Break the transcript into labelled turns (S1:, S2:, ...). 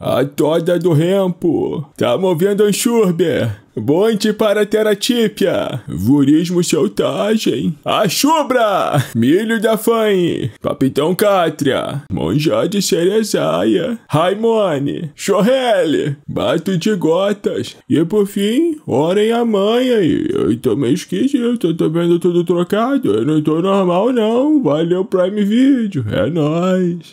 S1: A toda do Rempo. Tá movendo Anchurber. Bonte para Teratípia. Vurismo Selvagem. A Chubra. Milho da fãe. Capitão Cátria. Monjá de Cerezaia. Raimone. Chorrele. Bato de Gotas. E por fim, orem a mãe Eu tô meio esquisito. Eu tô vendo tudo trocado. Eu não tô normal não. Valeu Prime Video. É nóis.